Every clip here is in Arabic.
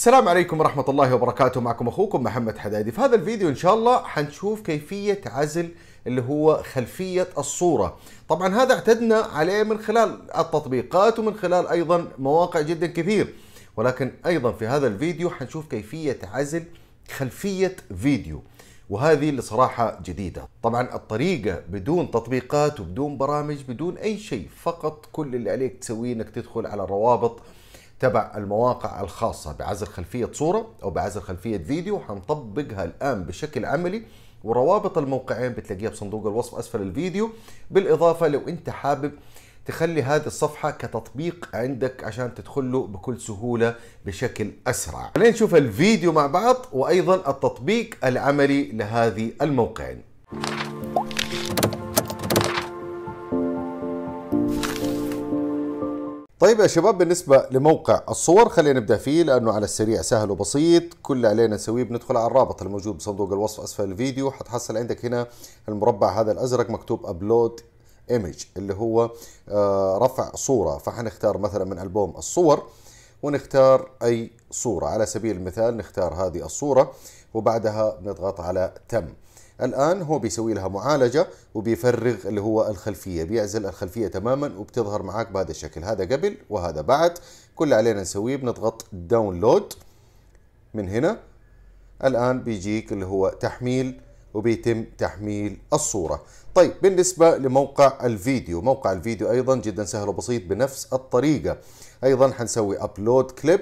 السلام عليكم ورحمة الله وبركاته معكم أخوكم محمد حدادي في هذا الفيديو إن شاء الله حنشوف كيفية عزل اللي هو خلفية الصورة طبعا هذا اعتدنا عليه من خلال التطبيقات ومن خلال أيضا مواقع جدا كثير ولكن أيضا في هذا الفيديو حنشوف كيفية عزل خلفية فيديو وهذه اللي صراحة جديدة طبعا الطريقة بدون تطبيقات وبدون برامج بدون أي شيء فقط كل اللي عليك تسويه أنك تدخل على الروابط تبع المواقع الخاصة بعزل خلفية صورة أو بعزل خلفية فيديو حنطبقها الآن بشكل عملي وروابط الموقعين بتلاقيها بصندوق الوصف أسفل الفيديو بالإضافة لو أنت حابب تخلي هذه الصفحة كتطبيق عندك عشان تدخله بكل سهولة بشكل أسرع خلينا نشوف الفيديو مع بعض وأيضا التطبيق العملي لهذه الموقعين طيب يا شباب بالنسبة لموقع الصور خلينا نبدأ فيه لأنه على السريع سهل وبسيط كل اللي علينا نسويه بندخل على الرابط الموجود بصندوق الوصف أسفل الفيديو حتحصل عندك هنا المربع هذا الأزرق مكتوب أبلود ايمج اللي هو آه، رفع صورة فحنختار مثلا من ألبوم الصور ونختار أي صورة على سبيل المثال نختار هذه الصورة وبعدها نضغط على تم الآن هو بيسوي لها معالجة وبيفرغ اللي هو الخلفية بيعزل الخلفية تماما وبتظهر معك بهذا الشكل هذا قبل وهذا بعد كل اللي علينا نسويه بنضغط داونلود من هنا الآن بيجيك اللي هو تحميل وبيتم تحميل الصورة طيب بالنسبة لموقع الفيديو موقع الفيديو أيضا جدا سهل وبسيط بنفس الطريقة أيضا حنسوي أبلود كليب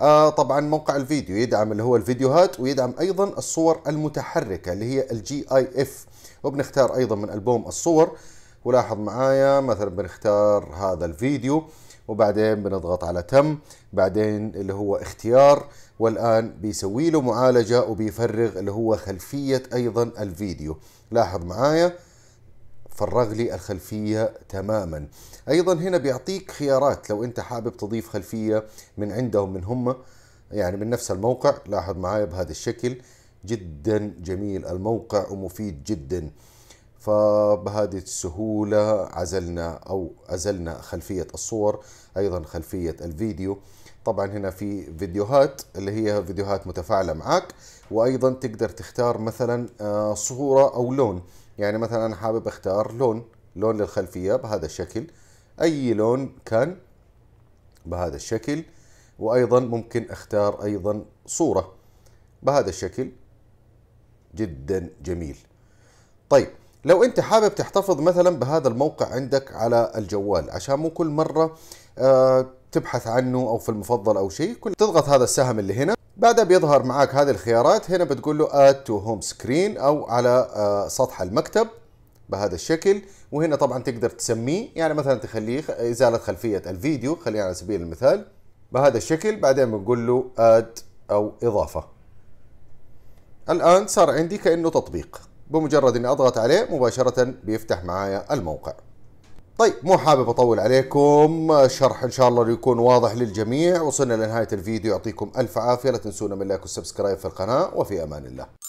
آه طبعا موقع الفيديو يدعم اللي هو الفيديوهات ويدعم ايضا الصور المتحركه اللي هي الجي اي اف وبنختار ايضا من البوم الصور ولاحظ معايا مثلا بنختار هذا الفيديو وبعدين بنضغط على تم بعدين اللي هو اختيار والان بيسوي له معالجه وبيفرغ اللي هو خلفيه ايضا الفيديو لاحظ معايا فرغ لي الخلفية تماما أيضا هنا بيعطيك خيارات لو أنت حابب تضيف خلفية من عندهم من هم يعني من نفس الموقع لاحظ معايا بهذا الشكل جدا جميل الموقع ومفيد جدا فبهذه السهولة عزلنا أو أزلنا خلفية الصور أيضا خلفية الفيديو طبعا هنا في فيديوهات اللي هي فيديوهات متفاعلة معك وأيضا تقدر تختار مثلا آه، صورة أو لون يعني مثلا انا حابب اختار لون لون للخلفيه بهذا الشكل اي لون كان بهذا الشكل وايضا ممكن اختار ايضا صوره بهذا الشكل جدا جميل طيب لو انت حابب تحتفظ مثلا بهذا الموقع عندك على الجوال عشان مو كل مره آه، تبحث عنه او في المفضل او شيء كل تضغط هذا السهم اللي هنا بعدها بيظهر معاك هذه الخيارات هنا بتقول له add to home screen او على آه، سطح المكتب بهذا الشكل وهنا طبعا تقدر تسميه يعني مثلا تخليه ازاله خلفيه الفيديو خلينا على سبيل المثال بهذا الشكل بعدين بنقول له add او اضافه الان صار عندي كانه تطبيق بمجرد اني اضغط عليه مباشره بيفتح معايا الموقع طيب مو حابب اطول عليكم شرح ان شاء الله يكون واضح للجميع وصلنا لنهايه الفيديو يعطيكم الف عافيه لا تنسونا من لايك والسبسكرايب في القناه وفي امان الله